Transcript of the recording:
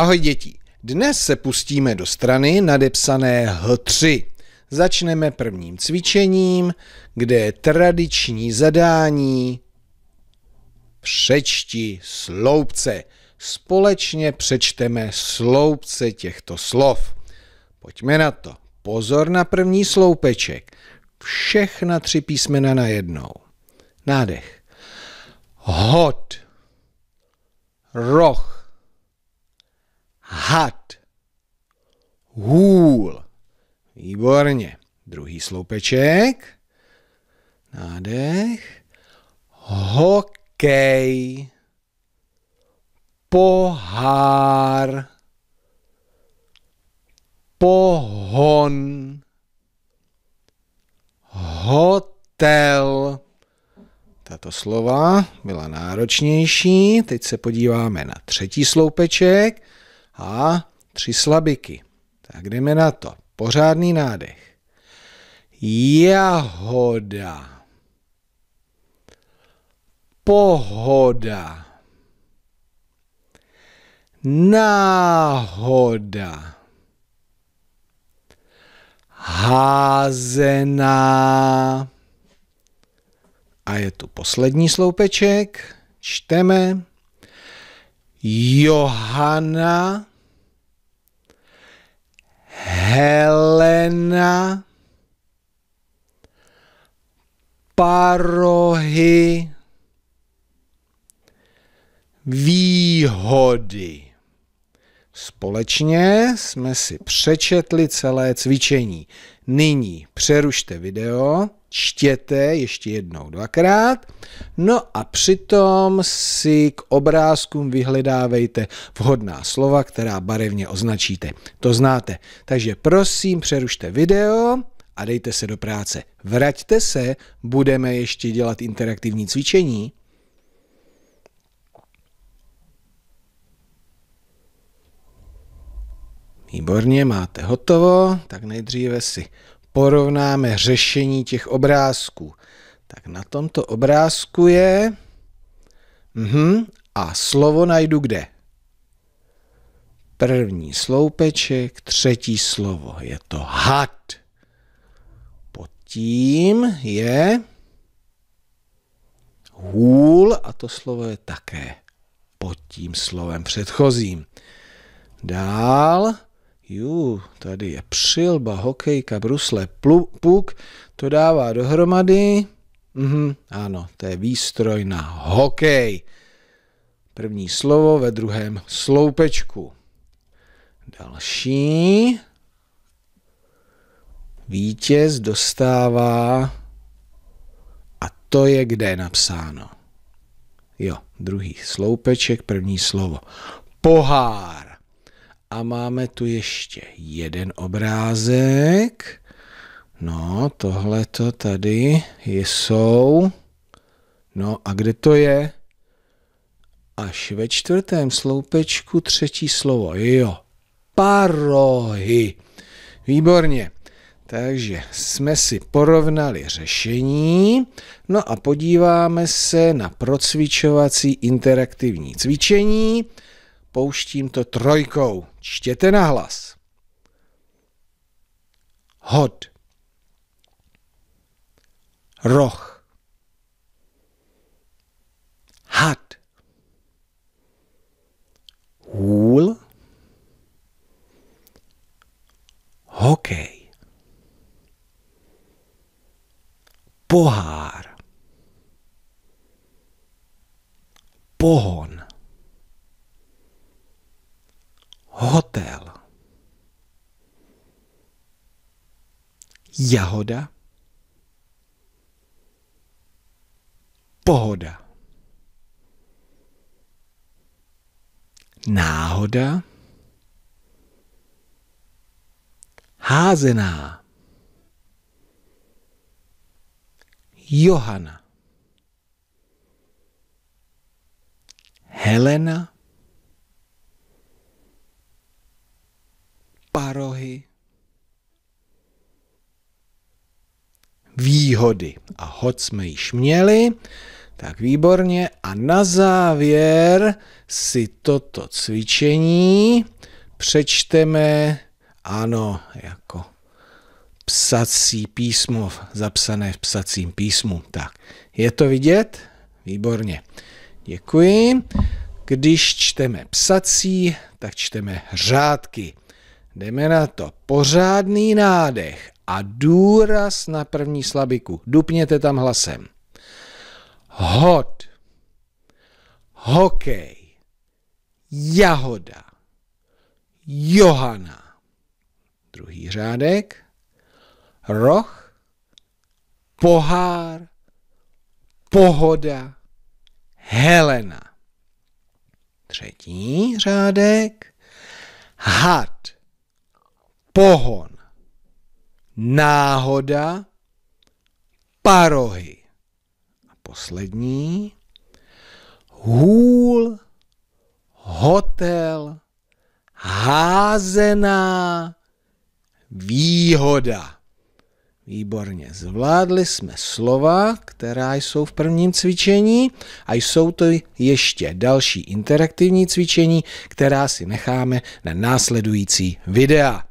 Ahoj děti, dnes se pustíme do strany nadepsané H3. Začneme prvním cvičením, kde je tradiční zadání přečti sloupce. Společně přečteme sloupce těchto slov. Pojďme na to. Pozor na první sloupeček. Všechna tři písmena na jednou. Nádech. Hod. Roh had, hůl. Výborně. Druhý sloupeček. Nádech. Hokej. Pohár. Pohon. Hotel. Tato slova byla náročnější. Teď se podíváme na třetí sloupeček a tři slabiky. Tak jdeme na to. Pořádný nádech. Jahoda. Pohoda. Náhoda. Házená. A je tu poslední sloupeček. Čteme. Johana Helena parohy výhody. Společně jsme si přečetli celé cvičení. Nyní přerušte video, čtěte ještě jednou, dvakrát, no a přitom si k obrázkům vyhledávejte vhodná slova, která barevně označíte. To znáte. Takže prosím, přerušte video a dejte se do práce. Vraťte se, budeme ještě dělat interaktivní cvičení. Výborně, máte hotovo, tak nejdříve si porovnáme řešení těch obrázků. Tak na tomto obrázku je... Mhm. A slovo najdu kde? První sloupeček, třetí slovo. Je to had. Pod tím je hůl a to slovo je také pod tím slovem předchozím. Dál Jú, tady je přilba, hokejka, brusle, plu, puk, to dává dohromady. Mhm, ano, to je výstroj na hokej. První slovo ve druhém sloupečku. Další. Vítěz dostává a to je kde je napsáno. Jo, druhý sloupeček, první slovo. Pohár. A máme tu ještě jeden obrázek. No, tohle to tady jsou. No a kde to je? Až ve čtvrtém sloupečku třetí slovo. Jo, parohy. Výborně. Takže jsme si porovnali řešení, no a podíváme se na procvičovací interaktivní cvičení pouštím to trojkou. Čtěte na hlas. Hod. Roh. Had. Hůl. Hokej. Pohár. Pohon. jahoda, pohoda, náhoda, házená, Johana, Helena, parohy, výhody. A hoď jsme již měli, tak výborně. A na závěr si toto cvičení přečteme, ano, jako psací písmo, zapsané v psacím písmu. Tak, je to vidět? Výborně. Děkuji. Když čteme psací, tak čteme řádky. Jdeme na to. Pořádný nádech a důraz na první slabiku. Dupněte tam hlasem. Hod, hokej, jahoda, Johana. Druhý řádek, roh, pohár, pohoda, Helena. Třetí řádek, had, pohon, náhoda, parohy. A poslední, hůl, hotel, házená výhoda. Výborně, zvládli jsme slova, která jsou v prvním cvičení a jsou to ještě další interaktivní cvičení, která si necháme na následující videa.